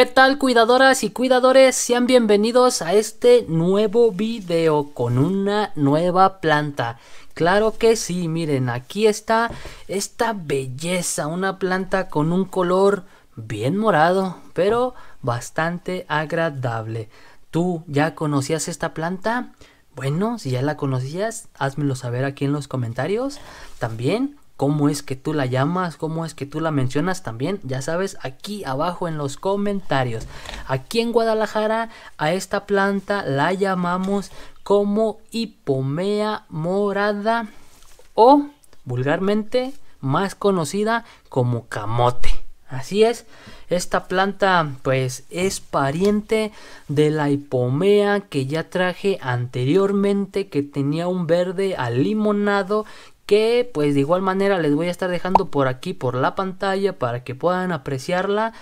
¿Qué tal cuidadoras y cuidadores? Sean bienvenidos a este nuevo video con una nueva planta. Claro que sí, miren, aquí está esta belleza, una planta con un color bien morado, pero bastante agradable. ¿Tú ya conocías esta planta? Bueno, si ya la conocías, házmelo saber aquí en los comentarios. También cómo es que tú la llamas, cómo es que tú la mencionas también, ya sabes, aquí abajo en los comentarios. Aquí en Guadalajara a esta planta la llamamos como hipomea morada o vulgarmente más conocida como camote. Así es, esta planta pues es pariente de la hipomea que ya traje anteriormente que tenía un verde alimonado que pues de igual manera les voy a estar dejando por aquí por la pantalla para que puedan apreciarla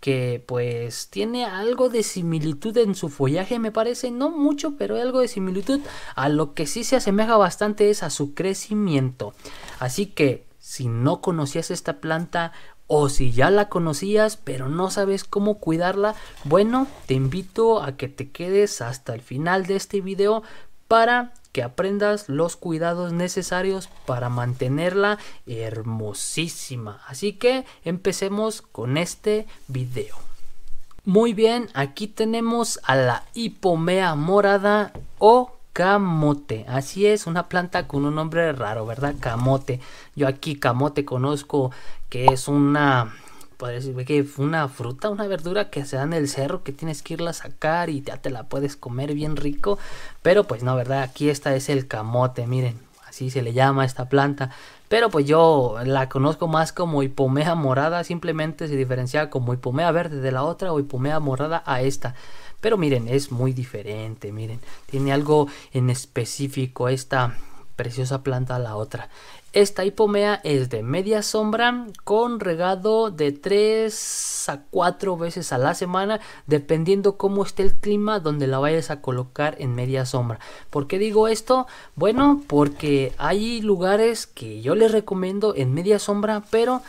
que pues tiene algo de similitud en su follaje me parece, no mucho, pero algo de similitud, a lo que sí se asemeja bastante es a su crecimiento. Así que si no conocías esta planta o si ya la conocías pero no sabes cómo cuidarla, bueno, te invito a que te quedes hasta el final de este video para que aprendas los cuidados necesarios para mantenerla hermosísima. Así que empecemos con este video. Muy bien, aquí tenemos a la hipomea morada o camote. Así es, una planta con un nombre raro, ¿verdad? Camote. Yo aquí camote conozco que es una parece que una fruta, una verdura que se da en el cerro, que tienes que irla a sacar y ya te la puedes comer bien rico. Pero pues no, ¿verdad? Aquí esta es el camote, miren, así se le llama a esta planta. Pero pues yo la conozco más como hipomea morada, simplemente se diferencia como hipomea verde de la otra o hipomea morada a esta. Pero miren, es muy diferente, miren, tiene algo en específico esta, preciosa planta la otra. Esta hipomea es de media sombra con regado de 3 a 4 veces a la semana, dependiendo cómo esté el clima donde la vayas a colocar en media sombra. ¿Por qué digo esto? Bueno, porque hay lugares que yo les recomiendo en media sombra, pero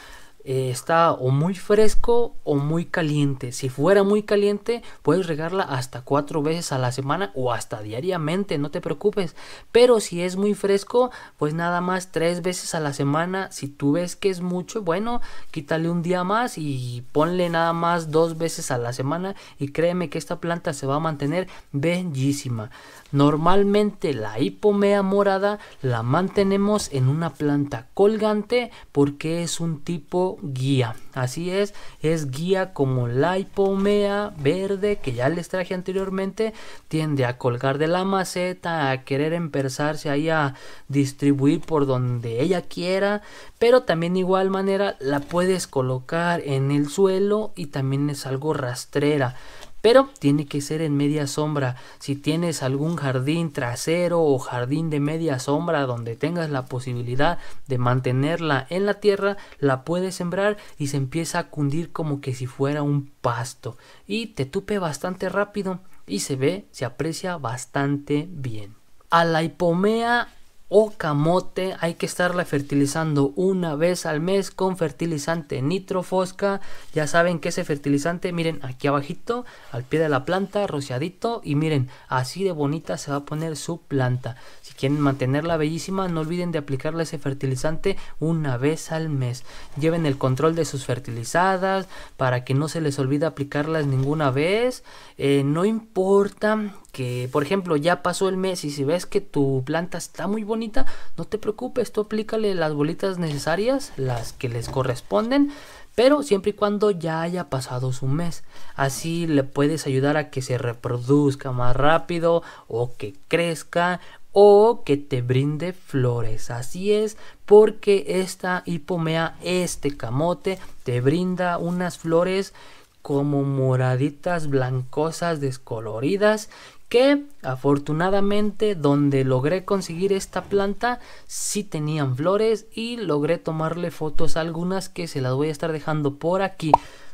eh, está o muy fresco o muy caliente. Si fuera muy caliente, puedes regarla hasta cuatro veces a la semana o hasta diariamente, no te preocupes. Pero si es muy fresco, pues nada más tres veces a la semana. Si tú ves que es mucho, bueno, quítale un día más y ponle nada más dos veces a la semana. Y créeme que esta planta se va a mantener bellísima. Normalmente la hipomea morada la mantenemos en una planta colgante porque es un tipo guía. Así es, es guía como la hipomea verde que ya les traje anteriormente. Tiende a colgar de la maceta, a querer empezarse ahí a distribuir por donde ella quiera. Pero también de igual manera la puedes colocar en el suelo y también es algo rastrera pero tiene que ser en media sombra. Si tienes algún jardín trasero o jardín de media sombra donde tengas la posibilidad de mantenerla en la tierra, la puedes sembrar y se empieza a cundir como que si fuera un pasto y te tupe bastante rápido y se ve, se aprecia bastante bien. A la hipomea o camote hay que estarla fertilizando una vez al mes con fertilizante nitrofosca ya saben que ese fertilizante miren aquí abajito al pie de la planta rociadito y miren así de bonita se va a poner su planta si quieren mantenerla bellísima no olviden de aplicarle ese fertilizante una vez al mes lleven el control de sus fertilizadas para que no se les olvide aplicarlas ninguna vez eh, no importa que, por ejemplo, ya pasó el mes y si ves que tu planta está muy bonita, no te preocupes, tú aplícale las bolitas necesarias, las que les corresponden, pero siempre y cuando ya haya pasado su mes. Así le puedes ayudar a que se reproduzca más rápido o que crezca o que te brinde flores. Así es, porque esta hipomea, este camote, te brinda unas flores como moraditas blancosas descoloridas que afortunadamente donde logré conseguir esta planta sí tenían flores y logré tomarle fotos algunas que se las voy a estar dejando por aquí.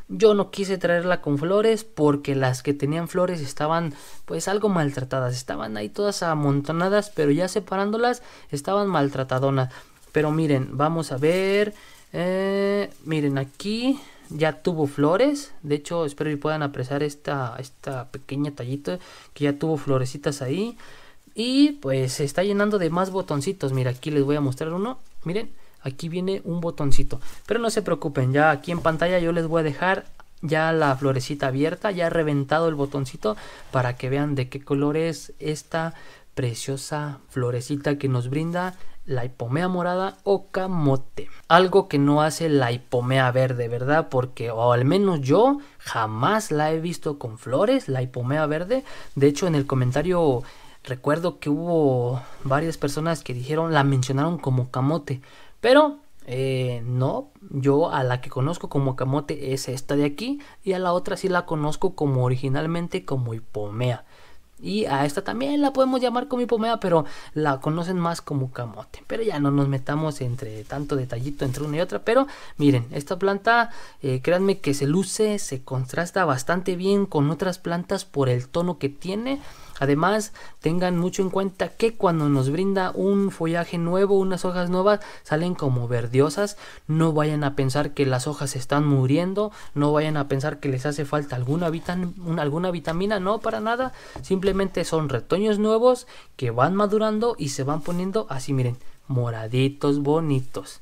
Yo no quise traerla con flores porque las que tenían flores estaban pues algo maltratadas, estaban ahí todas amontonadas pero ya separándolas estaban maltratadonas. Pero miren, vamos a ver, eh, miren aquí ya tuvo flores. De hecho, espero que puedan apreciar esta, esta pequeña tallita que ya tuvo florecitas ahí. Y pues se está llenando de más botoncitos. Mira, aquí les voy a mostrar uno. Miren, aquí viene un botoncito. Pero no se preocupen, ya aquí en pantalla yo les voy a dejar ya la florecita abierta, ya reventado el botoncito para que vean de qué color es esta preciosa florecita que nos brinda la hipomea morada o camote. Algo que no hace la hipomea verde, ¿verdad? Porque, o al menos yo, jamás la he visto con flores, la hipomea verde. De hecho, en el comentario recuerdo que hubo varias personas que dijeron, la mencionaron como camote. Pero eh, no, yo a la que conozco como camote es esta de aquí y a la otra sí la conozco como originalmente como hipomea. Y a esta también la podemos llamar comipomea, pero la conocen más como camote. Pero ya no nos metamos entre tanto detallito entre una y otra. Pero miren, esta planta, eh, créanme que se luce, se contrasta bastante bien con otras plantas por el tono que tiene. Además, tengan mucho en cuenta que cuando nos brinda un follaje nuevo, unas hojas nuevas, salen como verdiosas. No vayan a pensar que las hojas están muriendo, no vayan a pensar que les hace falta alguna, alguna vitamina, no, para nada. Simplemente son retoños nuevos que van madurando y se van poniendo así, miren, moraditos, bonitos.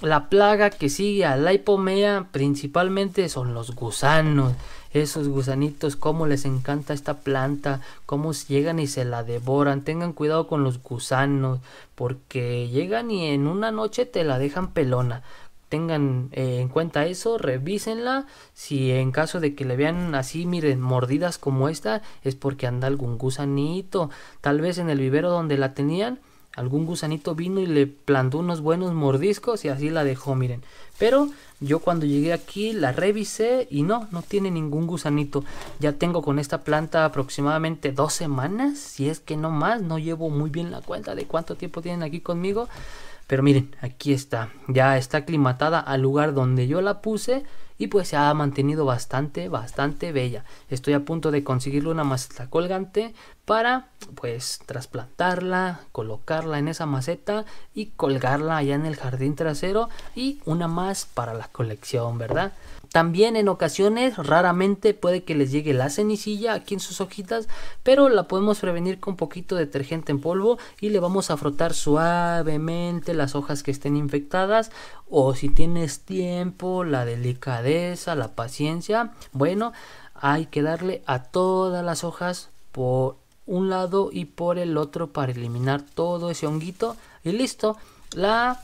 La plaga que sigue a la hipomea principalmente son los gusanos esos gusanitos, cómo les encanta esta planta, cómo llegan y se la devoran. Tengan cuidado con los gusanos, porque llegan y en una noche te la dejan pelona. Tengan eh, en cuenta eso, revísenla. Si en caso de que le vean así, miren, mordidas como esta, es porque anda algún gusanito. Tal vez en el vivero donde la tenían algún gusanito vino y le plantó unos buenos mordiscos y así la dejó, miren. Pero yo cuando llegué aquí la revisé y no, no tiene ningún gusanito. Ya tengo con esta planta aproximadamente dos semanas, si es que no más, no llevo muy bien la cuenta de cuánto tiempo tienen aquí conmigo. Pero miren, aquí está, ya está aclimatada al lugar donde yo la puse y pues se ha mantenido bastante, bastante bella. Estoy a punto de conseguirle una maceta colgante para pues trasplantarla, colocarla en esa maceta y colgarla allá en el jardín trasero y una más para la colección, ¿verdad? También en ocasiones, raramente puede que les llegue la cenicilla aquí en sus hojitas, pero la podemos prevenir con un poquito de detergente en polvo y le vamos a frotar suavemente las hojas que estén infectadas o si tienes tiempo, la delicadeza la paciencia. Bueno, hay que darle a todas las hojas por un lado y por el otro para eliminar todo ese honguito. Y listo, la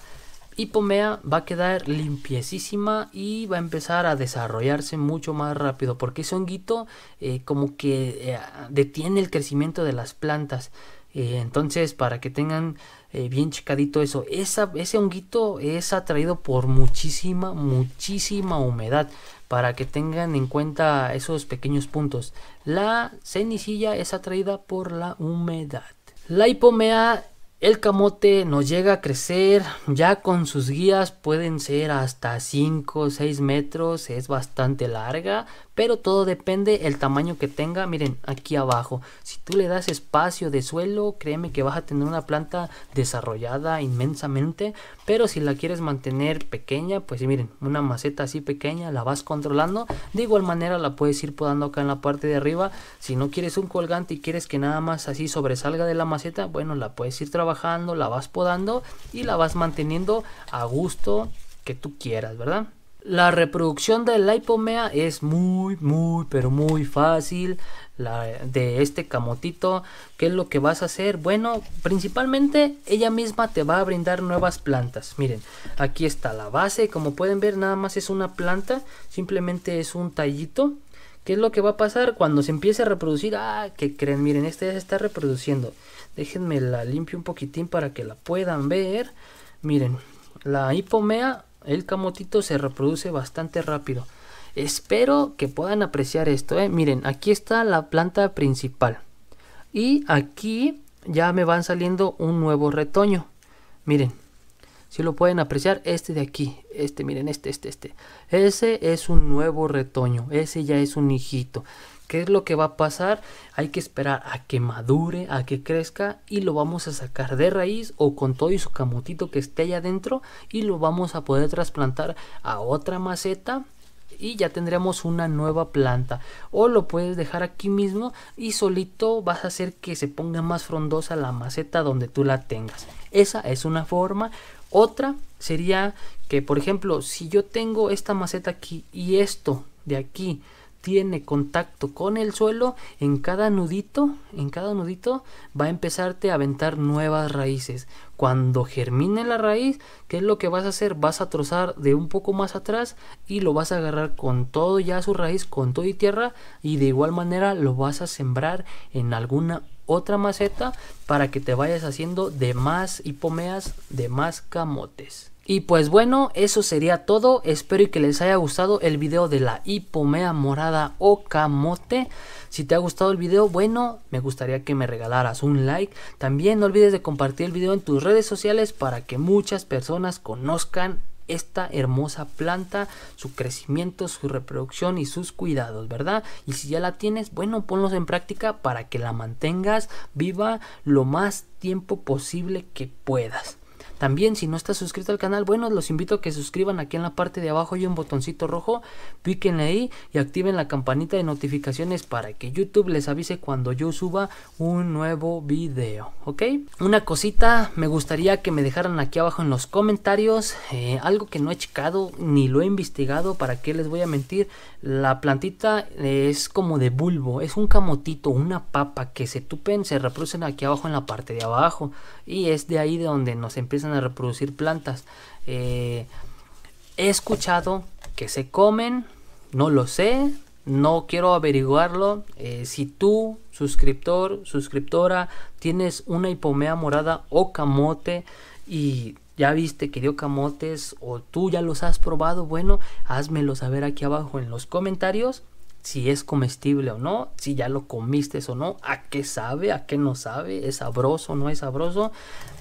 hipomea va a quedar limpiecísima y va a empezar a desarrollarse mucho más rápido porque ese honguito eh, como que eh, detiene el crecimiento de las plantas. Eh, entonces, para que tengan eh, bien checadito eso, ese honguito es atraído por muchísima, muchísima humedad. Para que tengan en cuenta esos pequeños puntos. La cenicilla es atraída por la humedad. La hipomea el camote nos llega a crecer, ya con sus guías pueden ser hasta 5 o 6 metros, es bastante larga, pero todo depende el tamaño que tenga. Miren, aquí abajo, si tú le das espacio de suelo, créeme que vas a tener una planta desarrollada inmensamente, pero si la quieres mantener pequeña, pues miren, una maceta así pequeña la vas controlando. De igual manera la puedes ir podando acá en la parte de arriba. Si no quieres un colgante y quieres que nada más así sobresalga de la maceta, bueno, la puedes ir trabajando, la vas podando y la vas manteniendo a gusto que tú quieras, ¿verdad? La reproducción de la hipomea es muy, muy, pero muy fácil. La de este camotito, ¿qué es lo que vas a hacer? Bueno, principalmente ella misma te va a brindar nuevas plantas. Miren, aquí está la base, como pueden ver, nada más es una planta, simplemente es un tallito. ¿Qué es lo que va a pasar cuando se empiece a reproducir? Ah, que creen, miren, esta ya se está reproduciendo. Déjenme la limpio un poquitín para que la puedan ver. Miren, la hipomea el camotito se reproduce bastante rápido. Espero que puedan apreciar esto. ¿eh? Miren, aquí está la planta principal. Y aquí ya me van saliendo un nuevo retoño. Miren, si lo pueden apreciar, este de aquí, este, miren, este, este, este. Ese es un nuevo retoño, ese ya es un hijito. ¿Qué es lo que va a pasar? Hay que esperar a que madure, a que crezca y lo vamos a sacar de raíz o con todo y su camotito que esté allá adentro y lo vamos a poder trasplantar a otra maceta y ya tendremos una nueva planta o lo puedes dejar aquí mismo y solito vas a hacer que se ponga más frondosa la maceta donde tú la tengas esa es una forma otra sería que por ejemplo si yo tengo esta maceta aquí y esto de aquí tiene contacto con el suelo, en cada nudito, en cada nudito va a empezarte a aventar nuevas raíces. Cuando germine la raíz, ¿qué es lo que vas a hacer? Vas a trozar de un poco más atrás y lo vas a agarrar con todo ya su raíz, con todo y tierra y de igual manera lo vas a sembrar en alguna otra maceta para que te vayas haciendo de más hipomeas, de más camotes. Y pues bueno, eso sería todo. Espero que les haya gustado el video de la hipomea morada o camote. Si te ha gustado el video, bueno, me gustaría que me regalaras un like. También no olvides de compartir el video en tus redes sociales para que muchas personas conozcan esta hermosa planta, su crecimiento, su reproducción y sus cuidados, ¿verdad? Y si ya la tienes, bueno, ponlos en práctica para que la mantengas viva lo más tiempo posible que puedas. También si no estás suscrito al canal, bueno, los invito a que suscriban aquí en la parte de abajo hay un botoncito rojo, píquenle ahí y activen la campanita de notificaciones para que YouTube les avise cuando yo suba un nuevo video, ¿ok? Una cosita, me gustaría que me dejaran aquí abajo en los comentarios, eh, algo que no he checado ni lo he investigado, ¿para qué les voy a mentir? La plantita es como de bulbo, es un camotito, una papa que se tupen, se reproducen aquí abajo en la parte de abajo y es de ahí de donde nos empiezan a reproducir plantas. Eh, he escuchado que se comen, no lo sé, no quiero averiguarlo. Eh, si tú, suscriptor, suscriptora, tienes una hipomea morada o camote y ya viste que dio camotes o tú ya los has probado, bueno, házmelo saber aquí abajo en los comentarios si es comestible o no, si ya lo comiste o no, a qué sabe, a qué no sabe, es sabroso o no es sabroso.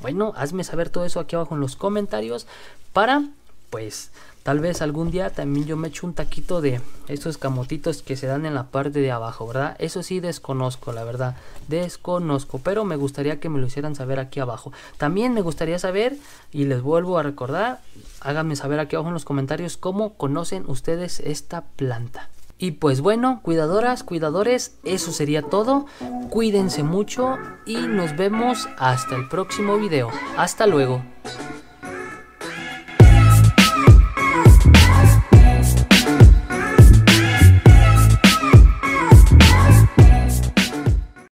Bueno, hazme saber todo eso aquí abajo en los comentarios para, pues, tal vez algún día también yo me echo un taquito de estos camotitos que se dan en la parte de abajo, ¿verdad? Eso sí desconozco, la verdad, desconozco, pero me gustaría que me lo hicieran saber aquí abajo. También me gustaría saber, y les vuelvo a recordar, háganme saber aquí abajo en los comentarios cómo conocen ustedes esta planta. Y pues bueno, cuidadoras, cuidadores, eso sería todo. Cuídense mucho y nos vemos hasta el próximo video. Hasta luego.